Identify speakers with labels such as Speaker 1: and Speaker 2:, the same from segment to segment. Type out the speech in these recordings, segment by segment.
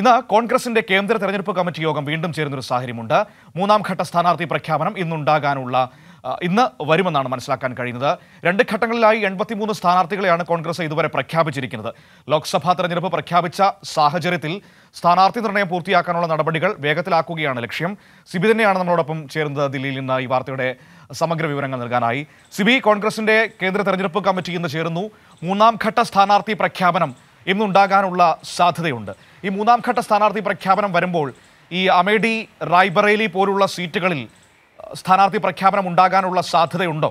Speaker 1: ഇന്ന് കോൺഗ്രസിന്റെ കേന്ദ്ര തെരഞ്ഞെടുപ്പ് കമ്മിറ്റി യോഗം വീണ്ടും ചേരുന്നൊരു സാഹചര്യമുണ്ട് മൂന്നാം ഘട്ട സ്ഥാനാർത്ഥി പ്രഖ്യാപനം ഇന്നുണ്ടാകാനുള്ള ഇന്ന് വരുമെന്നാണ് മനസ്സിലാക്കാൻ കഴിയുന്നത് രണ്ട് ഘട്ടങ്ങളിലായി എൺപത്തിമൂന്ന് സ്ഥാനാർത്ഥികളെയാണ് കോൺഗ്രസ് ഇതുവരെ പ്രഖ്യാപിച്ചിരിക്കുന്നത് ലോക്സഭാ തെരഞ്ഞെടുപ്പ് പ്രഖ്യാപിച്ച സാഹചര്യത്തിൽ സ്ഥാനാർത്ഥി നിർണയം പൂർത്തിയാക്കാനുള്ള നടപടികൾ വേഗത്തിലാക്കുകയാണ് ലക്ഷ്യം സിബി തന്നെയാണ് നമ്മളോടൊപ്പം ചേരുന്നത് ദില്ലിയിൽ നിന്ന് ഈ വാർത്തയുടെ സമഗ്ര വിവരങ്ങൾ നൽകാനായി സിബി കോൺഗ്രസിന്റെ കേന്ദ്ര തെരഞ്ഞെടുപ്പ് കമ്മിറ്റി ഇന്ന് ചേരുന്നു മൂന്നാം ഘട്ട സ്ഥാനാർത്ഥി പ്രഖ്യാപനം ഇന്നുണ്ടാകാനുള്ള സാധ്യതയുണ്ട് ഈ മൂന്നാം ഘട്ട സ്ഥാനാർത്ഥി പ്രഖ്യാപനം വരുമ്പോൾ ഈ അമേഡി റായ്ബറേലി പോലുള്ള സീറ്റുകളിൽ സ്ഥാനാർത്ഥി പ്രഖ്യാപനം ഉണ്ടാകാനുള്ള സാധ്യതയുണ്ടോ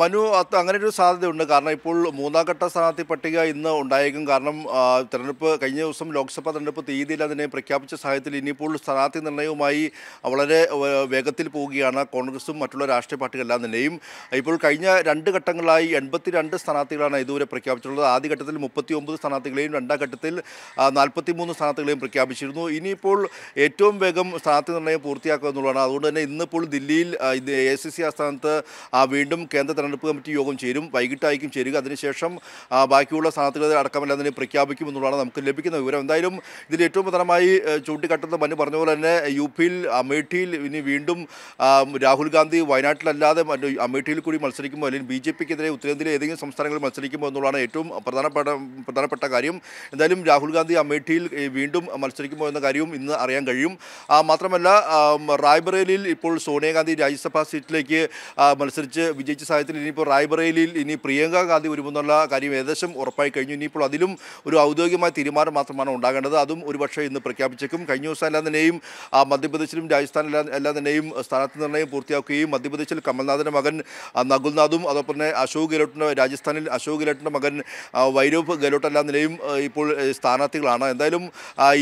Speaker 2: മനു അങ്ങനെ ഒരു സാധ്യതയുണ്ട് കാരണം ഇപ്പോൾ മൂന്നാം ഘട്ട സ്ഥാനാർത്ഥി പട്ടിക ഇന്ന് ഉണ്ടായേക്കും കാരണം തെരഞ്ഞെടുപ്പ് കഴിഞ്ഞ ദിവസം ലോക്സഭാ തെരഞ്ഞെടുപ്പ് തീയതിയിൽ അതിനെ പ്രഖ്യാപിച്ച സാഹചര്യത്തിൽ ഇനിയിപ്പോൾ സ്ഥാനാർത്ഥി നിർണ്ണയവുമായി വളരെ വേഗത്തിൽ പോവുകയാണ് കോൺഗ്രസും മറ്റുള്ള രാഷ്ട്രീയ പാർട്ടികളെല്ലാം തന്നെയും ഇപ്പോൾ കഴിഞ്ഞ രണ്ട് ഘട്ടങ്ങളായി രണ്ട് സ്ഥാനാർത്ഥികളാണ് ഇതുവരെ പ്രഖ്യാപിച്ചിട്ടുള്ളത് ആദ്യ ഘട്ടത്തിൽ ഒമ്പത് സ്ഥാനാർത്ഥികളെയും രണ്ടാം ഘട്ടത്തിൽ മൂന്ന് സ്ഥാനാർത്ഥികളെയും പ്രഖ്യാപിച്ചിരുന്നു ഇനിയിപ്പോൾ ഏറ്റവും വേഗം സ്ഥാനാർത്ഥി നിർണ്ണയം പൂർത്തിയാക്കുക എന്നുള്ളതാണ് അതുകൊണ്ട് തന്നെ ഇന്നിപ്പോൾ ദില്ലിയിൽ എ സി സി ആസ്ഥാനത്ത് വീണ്ടും കെ കേന്ദ്ര തെരഞ്ഞെടുപ്പ് കമ്മിറ്റി യോഗം ചേരും വൈകിട്ടായിരിക്കും ചേരുക അതിനുശേഷം ബാക്കിയുള്ള സ്ഥാനാർത്ഥികളെ അടക്കമല്ല അതിനെ പ്രഖ്യാപിക്കുമെന്നുള്ളതാണ് നമുക്ക് ലഭിക്കുന്ന വിവരം എന്തായാലും ഇതിൽ ഏറ്റവും പ്രധാനമായി ചൂണ്ടിക്കാട്ടുന്ന മഞ്ഞ് പറഞ്ഞ പോലെ തന്നെ യു പിയിൽ അമേഠിയിൽ ഇനി വീണ്ടും രാഹുൽ ഗാന്ധി വയനാട്ടിലല്ലാതെ അമേഠിയിൽ കൂടി മത്സരിക്കുമ്പോൾ അല്ലെങ്കിൽ ബി ജെ പിക്കെതിരെ ഉത്തരേന്ത്യയിലെ ഏതെങ്കിലും സംസ്ഥാനങ്ങളിൽ മത്സരിക്കുമ്പോൾ എന്നുള്ളതാണ് ഏറ്റവും പ്രധാനപ്പെട്ട പ്രധാനപ്പെട്ട കാര്യം എന്തായാലും രാഹുൽ ഗാന്ധി അമേഠിയിൽ വീണ്ടും മത്സരിക്കുമ്പോൾ എന്ന കാര്യവും ഇന്ന് അറിയാൻ കഴിയും മാത്രമല്ല റായ്ബറേലിയിൽ ഇപ്പോൾ സോണിയാഗാന്ധി രാജ്യസഭാ സീറ്റിലേക്ക് മത്സരിച്ച് വിജയിച്ച സാഹചര്യത്തിൽ ഇനിയിപ്പോൾ റായ്ബറേലിയിൽ ഇനി പ്രിയങ്ക ഗാന്ധി വരുമെന്നുള്ള കാര്യം ഏകദേശം ഉറപ്പായി കഴിഞ്ഞു ഇനിയിപ്പോൾ അതിലും ഒരു ഔദ്യോഗികമായ തീരുമാനം മാത്രമാണ് ഉണ്ടാകേണ്ടത് അതും ഒരുപക്ഷെ ഇന്ന് പ്രഖ്യാപിച്ചേക്കും കഴിഞ്ഞ ദിവസം എല്ലാം തന്നെയും മധ്യപ്രദേശിലും രാജസ്ഥാനിലും എല്ലാം തന്നെയും സ്ഥാനാർത്ഥി നിർണ്ണയം പൂർത്തിയാക്കുകയും മധ്യപ്രദേശിൽ കമൽനാഥിൻ്റെ മകൻ നകുൽനാഥും അതോടൊപ്പം തന്നെ അശോക് ഗെഹ്ലോട്ടിൻ്റെ രാജസ്ഥാനിൽ അശോക് ഗെഹ്ലോട്ടിൻ്റെ മകൻ വൈരവ് ഗെഹ്ലോട്ട് എല്ലാ നിലയും ഇപ്പോൾ സ്ഥാനാർത്ഥികളാണ് എന്തായാലും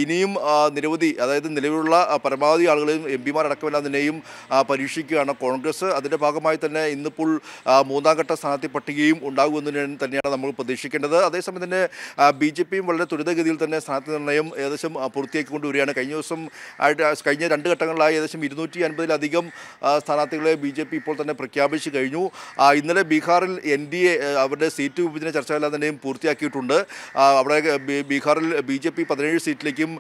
Speaker 2: ഇനിയും നിരവധി അതായത് നിലവിലുള്ള പരമാവധി ആളുകളെയും എം പിമാരടക്കമെല്ലാം തന്നെയും പരീക്ഷിക്കുകയാണ് കോൺഗ്രസ് അതിൻ്റെ ഭാഗമായി തന്നെ ഇന്നിപ്പോൾ മൂന്നാം ഘട്ട സ്ഥാനാർത്ഥി പട്ടികയും ഉണ്ടാകുമെന്ന് തന്നെയാണ് നമ്മൾ പ്രതീക്ഷിക്കേണ്ടത് അതേസമയം തന്നെ ബി ജെ പിയും വളരെ ത്വരിതഗതിയിൽ തന്നെ സ്ഥാനാർത്ഥി നിർണ്ണയം ഏകദേശം പൂർത്തിയാക്കി കൊണ്ടുവരികയാണ് കഴിഞ്ഞ ദിവസം ആയിട്ട് കഴിഞ്ഞ രണ്ട് ഘട്ടങ്ങളിലായി ഏകദേശം ഇരുന്നൂറ്റി അൻപതിലധികം സ്ഥാനാർത്ഥികളെ ബി ജെ പി ഇപ്പോൾ തന്നെ പ്രഖ്യാപിച്ചു കഴിഞ്ഞു ഇന്നലെ ബീഹാറിൽ എൻ ഡി എ അവരുടെ സീറ്റ് വിഭജന ചർച്ചകളെല്ലാം തന്നെയും പൂർത്തിയാക്കിയിട്ടുണ്ട് അവിടെ ബീഹാറിൽ ബി ജെ പി പതിനേഴ് സീറ്റിലേക്കും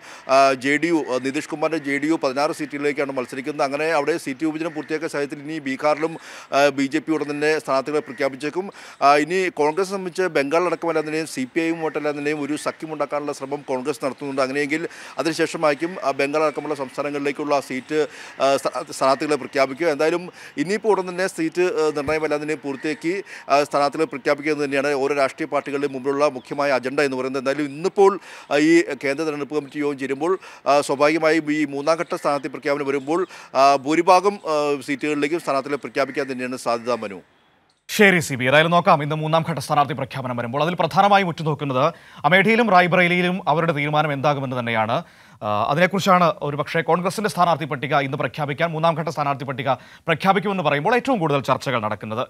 Speaker 2: ജെ ഡി യു നിതീഷ് കുമാറിൻ്റെ ജെ ഡി യു പതിനാറ് സീറ്റുകളിലേക്കാണ് മത്സരിക്കുന്നത് അങ്ങനെ അവിടെ സീറ്റ് വിഭജനം പൂർത്തിയാക്കിയ സാഹചര്യത്തിൽ ഇനി ബീഹാറിലും ബി ജെ പി ഉടൻ തന്നെ തന്നെ സ്ഥാനാർത്ഥികളെ പ്രഖ്യാപിച്ചേക്കും ഇനി കോൺഗ്രസ് സംബന്ധിച്ച് ബംഗാളടക്കമല്ലാതിനെയും സി പി ഐയും വോട്ടല്ലാതിനെയും ഒരു സഖ്യമുണ്ടാക്കാനുള്ള ശ്രമം കോൺഗ്രസ് നടത്തുന്നുണ്ട് അങ്ങനെയെങ്കിൽ അതിനുശേഷമായിരിക്കും ബംഗാൾ അടക്കമുള്ള സംസ്ഥാനങ്ങളിലേക്കുള്ള സീറ്റ് സ്ഥാനാർത്ഥികളെ പ്രഖ്യാപിക്കുക എന്തായാലും ഇനിയിപ്പോൾ ഉടൻ തന്നെ സീറ്റ് നിർണയമല്ലാതിനെയും പൂർത്തിയാക്കി സ്ഥാനാർത്ഥികളെ പ്രഖ്യാപിക്കുക എന്ന് തന്നെയാണ് ഓരോ രാഷ്ട്രീയ പാർട്ടികളുടെ മുമ്പിലുള്ള മുഖ്യമായ അജണ്ട എന്ന് പറയുന്നത് എന്തായാലും ഇന്നിപ്പോൾ ഈ കേന്ദ്ര തെരഞ്ഞെടുപ്പ് കമ്മിറ്റി യോഗം ചേരുമ്പോൾ സ്വാഭാവികമായും ഈ മൂന്നാം ഘട്ട സ്ഥാനാർത്ഥി പ്രഖ്യാപനം വരുമ്പോൾ ഭൂരിഭാഗം സീറ്റുകളിലേക്കും സ്ഥാനാർത്ഥികളെ പ്രഖ്യാപിക്കാൻ തന്നെയാണ് സാധ്യത മനു
Speaker 1: ശരി സി ബി ഏതായാലും നോക്കാം ഇന്ന് മൂന്നാം ഘട്ട സ്ഥാനാർത്ഥി പ്രഖ്യാപനം വരുമ്പോൾ അതിൽ പ്രധാനമായും ഉറ്റുനോക്കുന്നത് അമേഠിയിലും റായ്ബറേലിയിലും അവരുടെ തീരുമാനം എന്താകുമെന്ന് തന്നെയാണ് അതിനെക്കുറിച്ചാണ് ഒരുപക്ഷേ കോൺഗ്രസിൻ്റെ സ്ഥാനാർത്ഥി പട്ടിക ഇന്ന് പ്രഖ്യാപിക്കാൻ മൂന്നാം ഘട്ട സ്ഥാനാർത്ഥി പട്ടിക പ്രഖ്യാപിക്കുമെന്ന് പറയുമ്പോൾ ഏറ്റവും കൂടുതൽ ചർച്ചകൾ നടക്കുന്നത്